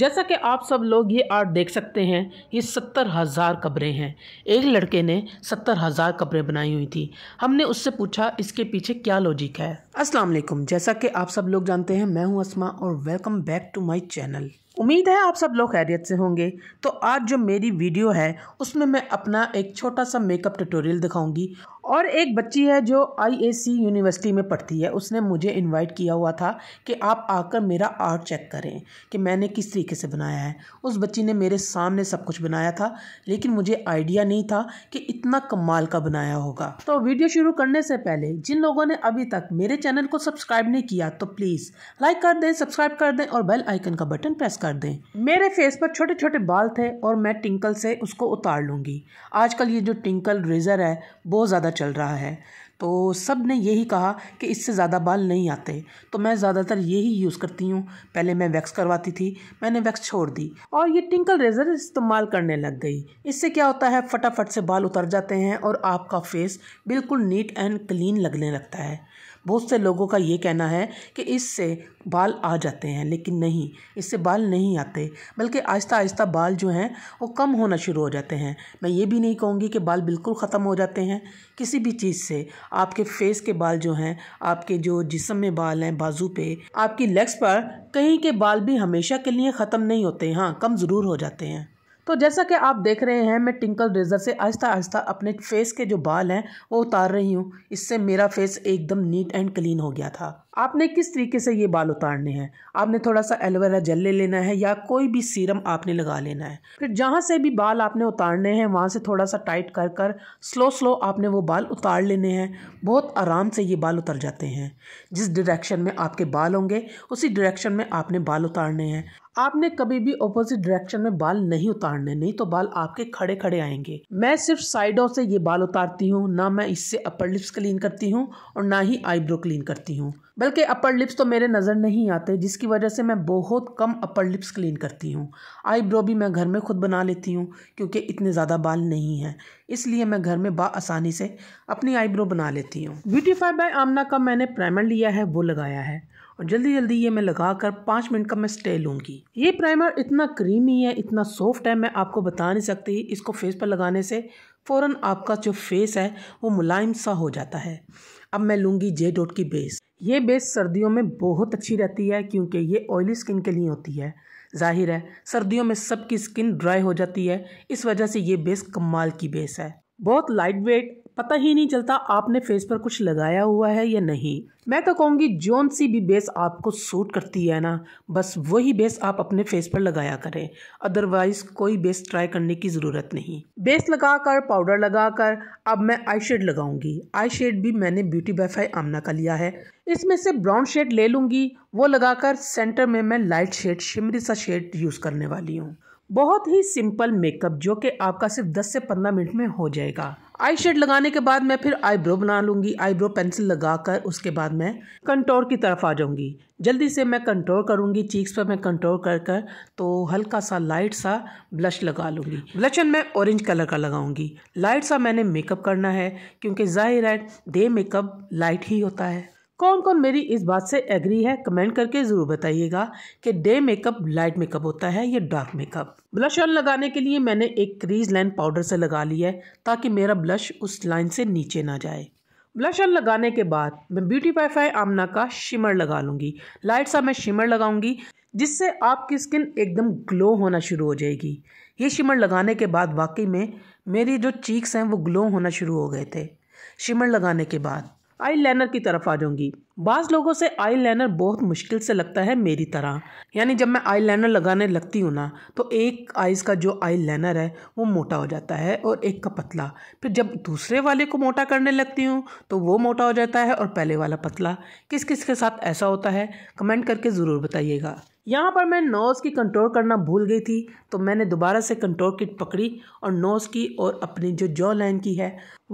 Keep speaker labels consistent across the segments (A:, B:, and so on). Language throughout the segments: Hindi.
A: जैसा कि आप सब लोग ये आर्ट देख सकते हैं ये सत्तर हज़ार कब्रें हैं एक लड़के ने सत्तर हज़ार कब्रें बनाई हुई थी हमने उससे पूछा इसके पीछे क्या लॉजिक है अस्सलाम वालेकुम जैसा कि आप सब लोग जानते हैं मैं हूं अस्मा और welcome back to my channel उम्मीद है आप सब लोग खैरियत से होंगे तो आज जो मेरी वीडियो है उसमें मैं अपना एक छोटा सा मेकअप ट्यूटोरियल दिखाऊंगी और एक बच्ची है जो आईएसी यूनिवर्सिटी में पढ़ती है उसने मुझे इनवाइट किया हुआ था कि आप आकर मेरा आर्ट चेक करें कि मैंने किस तरीके से बनाया है उस बच्ची ने मेरे सामने सब कुछ बनाया था लेकिन मुझे आइडिया नहीं था कि इतना कमाल का बनाया होगा तो वीडियो शुरू करने से पहले जिन लोगों ने अभी तक मेरे चैनल को सब्सक्राइब नहीं किया तो प्लीज़ लाइक कर दें सब्सक्राइब कर दें और बेल आइकन का बटन प्रेस कर दें मेरे फेस पर छोटे छोटे बाल थे और मैं टिंकल से उसको उतार लूँगी आजकल ये जो टिंकल रेज़र है बहुत ज़्यादा चल रहा है तो सब ने यही कहा कि इससे ज़्यादा बाल नहीं आते तो मैं ज़्यादातर यही यूज़ करती हूँ पहले मैं वैक्स करवाती थी मैंने वैक्स छोड़ दी और ये टिंकल रेज़र इस्तेमाल करने लग गई इससे क्या होता है फटाफट से बाल उतर जाते हैं और आपका फेस बिल्कुल नीट एंड क्लीन लगने लगता है बहुत से लोगों का ये कहना है कि इससे बाल आ जाते हैं लेकिन नहीं इससे बाल नहीं आते बल्कि आहिस्ता आहिस्ता बाल जो हैं वो कम होना शुरू हो जाते हैं मैं ये भी नहीं कहूँगी कि बाल बिल्कुल ख़त्म हो जाते हैं किसी भी चीज़ से आपके फेस के बाल जो हैं आपके जो जिसम में बाल हैं बाजू पे आपकी लेग्स पर कहीं के बाल भी हमेशा के लिए ख़त्म नहीं होते हाँ कम ज़रूर हो जाते हैं तो जैसा कि आप देख रहे हैं मैं टिंकल रेज़र से आहिस्ता आहिस्ता अपने फेस के जो बाल हैं वो उतार रही हूँ इससे मेरा फेस एकदम नीट एंड क्लीन हो गया था आपने किस तरीके से ये बाल उतारने हैं आपने थोड़ा सा एलोवेरा जल ले लेना है या कोई भी सीरम आपने लगा लेना है फिर जहाँ से भी बाल आपने उतारने हैं वहाँ से थोड़ा सा टाइट कर कर स्लो स्लो आपने वो बाल उतार लेने हैं बहुत आराम से ये बाल उतर जाते हैं जिस डायरेक्शन में आपके बाल होंगे उसी डायरेक्शन में आपने बाल उतारने हैं आपने कभी भी ऑपोजिट डायरेक्शन में बाल नहीं उतारने नहीं तो बाल आपके खड़े खड़े आएंगे मैं सिर्फ साइडों से ये बाल उतारती हूँ ना मैं इससे अपर लिप्स क्लीन करती हूँ और ना ही आईब्रो क्लीन करती हूँ बल्कि अपर लिप्स तो मेरे नज़र नहीं आते जिसकी वजह से मैं बहुत कम अपर लिप्स क्लीन करती हूँ आईब्रो भी मैं घर में खुद बना लेती हूँ क्योंकि इतने ज़्यादा बाल नहीं हैं इसलिए मैं घर में बसानी से अपनी आईब्रो बना लेती हूँ ब्यूटीफाई बाय आमना का मैंने प्राइमर लिया है वो लगाया है और जल्दी जल्दी ये मैं लगा कर पाँच मिनट का मैं स्टे लूँगी ये प्राइमर इतना क्रीमी है इतना सॉफ्ट है मैं आपको बता नहीं सकती इसको फेस पर लगाने से फ़ौर आपका जो फेस है वो मुलायम सा हो जाता है अब मैं लूँगी जे डॉट की बेस ये बेस सर्दियों में बहुत अच्छी रहती है क्योंकि ये ऑयली स्किन के लिए होती है जाहिर है सर्दियों में सबकी स्किन ड्राई हो जाती है इस वजह से ये बेस कमाल की बेस है बहुत लाइट वेट पता ही नहीं चलता आपने फेस पर कुछ लगाया हुआ है या नहीं मैं तो कहूँगी जौन सी भी बेस आपको सूट करती है ना बस वही बेस आप अपने फेस पर लगाया करें अदरवाइज कोई बेस ट्राई करने की ज़रूरत नहीं बेस लगाकर पाउडर लगाकर अब मैं आई शेड लगाऊंगी आई शेड भी मैंने ब्यूटी बाईफाई आमना का लिया है इसमें से ब्राउन शेड ले लूँगी वो लगाकर सेंटर में मैं लाइट शेड शिमरी सा शेड यूज़ करने वाली हूँ बहुत ही सिंपल मेकअप जो कि आपका सिर्फ 10 से 15 मिनट में हो जाएगा आई शेड लगाने के बाद मैं फिर आईब्रो बना लूँगी आईब्रो पेंसिल लगाकर उसके बाद मैं कंटोर की तरफ आ जाऊँगी जल्दी से मैं कंट्रोल करूँगी चीक्स पर मैं कंट्रोल कर कर तो हल्का सा लाइट सा ब्लश लगा लूँगी ब्लशन मैं ऑरेंज कलर का लगाऊँगी लाइट सा मैंने मेकअप करना है क्योंकि ज़ाहिर है डे मेकअप लाइट ही होता है कौन कौन मेरी इस बात से एग्री है कमेंट करके ज़रूर बताइएगा कि डे मेकअप लाइट मेकअप होता है या डार्क मेकअप ब्लश ऑन लगाने के लिए मैंने एक क्रीज लाइन पाउडर से लगा लिया है ताकि मेरा ब्लश उस लाइन से नीचे ना जाए ब्लश ऑन लगाने के बाद मैं ब्यूटी बाईफाई आमना का शिमर लगा लूँगी लाइट सा मैं शिमर लगाऊंगी जिससे आपकी स्किन एकदम ग्लो होना शुरू हो जाएगी ये शिमर लगाने के बाद वाकई में मेरी जो चीक्स हैं वो ग्लो होना शुरू हो गए थे शिमर लगाने के बाद आई लाइनर की तरफ आ जाऊंगी बाज़ लोगों से आई लाइनर बहुत मुश्किल से लगता है मेरी तरह यानी जब मैं आई लाइनर लगाने लगती हूँ ना तो एक आइज़ का जो आई लाइनर है वो मोटा हो जाता है और एक का पतला फिर जब दूसरे वाले को मोटा करने लगती हूँ तो वो मोटा हो जाता है और पहले वाला पतला किस किस के साथ ऐसा होता है कमेंट करके ज़रूर बताइएगा यहाँ पर मैं नोज़ की कंट्रोल करना भूल गई थी तो मैंने दोबारा से कंट्रोल किट पकड़ी और नोज़ की और अपनी जो जॉ लाइन की है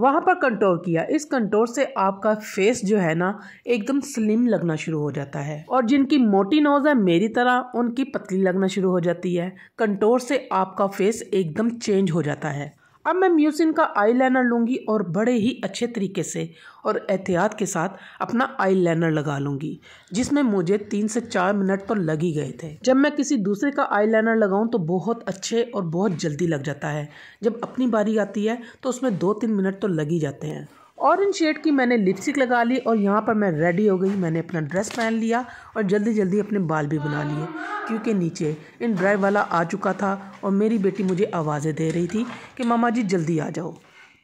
A: वहाँ पर कंट्रोल किया इस कंट्रोल से आपका फेस जो है ना एकदम स्लिम लगना शुरू हो जाता है और जिनकी मोटी नोज़ है मेरी तरह उनकी पतली लगना शुरू हो जाती है कंट्रोल से आपका फेस एकदम चेंज हो जाता है अब मैं म्यूसिन का आई लाइनर लूँगी और बड़े ही अच्छे तरीके से और एहतियात के साथ अपना आई लाइनर लगा लूँगी जिसमें मुझे तीन से चार मिनट तो लग ही गए थे जब मैं किसी दूसरे का आई लाइनर लगाऊँ तो बहुत अच्छे और बहुत जल्दी लग जाता है जब अपनी बारी आती है तो उसमें दो तीन मिनट तो लग ही जाते हैं ऑरेंज शेड की मैंने लिपस्टिक लगा ली और यहाँ पर मैं रेडी हो गई मैंने अपना ड्रेस पहन लिया और जल्दी जल्दी अपने बाल भी बना लिए क्योंकि नीचे इन ड्राइव वाला आ चुका था और मेरी बेटी मुझे आवाज़ें दे रही थी कि मामा जी जल्दी आ जाओ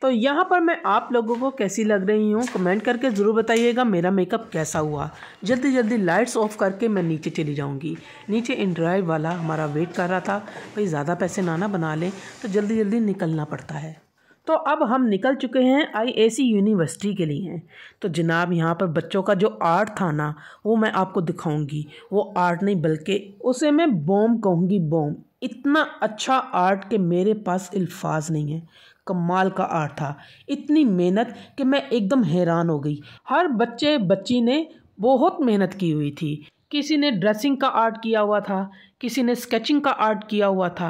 A: तो यहाँ पर मैं आप लोगों को कैसी लग रही हूँ कमेंट करके ज़रूर बताइएगा मेरा मेकअप कैसा हुआ जल्दी जल्दी लाइट्स ऑफ करके मैं नीचे चली जाऊँगी नीचे इन ड्राइव वाला हमारा वेट कर रहा था भाई ज़्यादा पैसे ना ना बना लें तो जल्दी जल्दी निकलना पड़ता है तो अब हम निकल चुके हैं आईएसी यूनिवर्सिटी के लिए तो जनाब यहाँ पर बच्चों का जो आर्ट था ना वो मैं आपको दिखाऊंगी वो आर्ट नहीं बल्कि उसे मैं बॉम कहूँगी बॉम इतना अच्छा आर्ट के मेरे पास अल्फाज नहीं है कमाल का आर्ट था इतनी मेहनत कि मैं एकदम हैरान हो गई हर बच्चे बच्ची ने बहुत मेहनत की हुई थी किसी ने ड्रेसिंग का आर्ट किया हुआ था किसी ने स्केचिंग का आर्ट किया हुआ था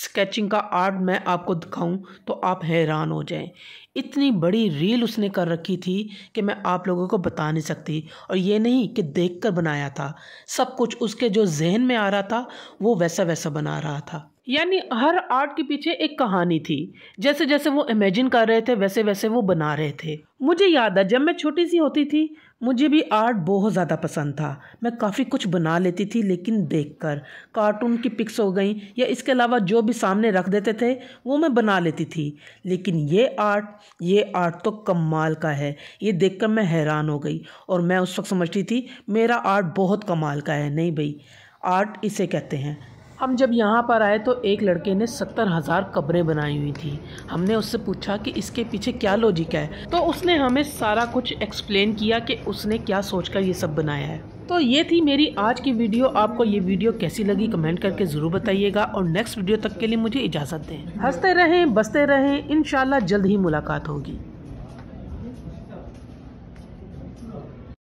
A: स्केचिंग का आर्ट मैं आपको दिखाऊं तो आप हैरान हो जाएं इतनी बड़ी रील उसने कर रखी थी कि मैं आप लोगों को बता नहीं सकती और ये नहीं कि देख कर बनाया था सब कुछ उसके जो जहन में आ रहा था वो वैसा वैसा बना रहा था यानी हर आर्ट के पीछे एक कहानी थी जैसे जैसे वो इमेजिन कर रहे थे वैसे वैसे वो बना रहे थे मुझे याद है जब मैं छोटी सी होती थी मुझे भी आर्ट बहुत ज़्यादा पसंद था मैं काफ़ी कुछ बना लेती थी लेकिन देखकर कार्टून की पिक्स हो गई या इसके अलावा जो भी सामने रख देते थे वो मैं बना लेती थी लेकिन ये आर्ट ये आर्ट तो कमाल का है ये देखकर मैं हैरान हो गई और मैं उस वक्त समझती थी मेरा आर्ट बहुत कमाल का है नहीं भाई आर्ट इसे कहते हैं हम जब यहाँ पर आए तो एक लड़के ने सत्तर हज़ार कब्रें बनाई हुई थी हमने उससे पूछा कि इसके पीछे क्या लॉजिक है तो उसने हमें सारा कुछ एक्सप्लेन किया कि उसने क्या सोचकर ये सब बनाया है तो ये थी मेरी आज की वीडियो आपको ये वीडियो कैसी लगी कमेंट करके ज़रूर बताइएगा और नेक्स्ट वीडियो तक के लिए मुझे इजाज़त दें हंसते रहें बसते रहें इनशाला जल्द ही मुलाकात होगी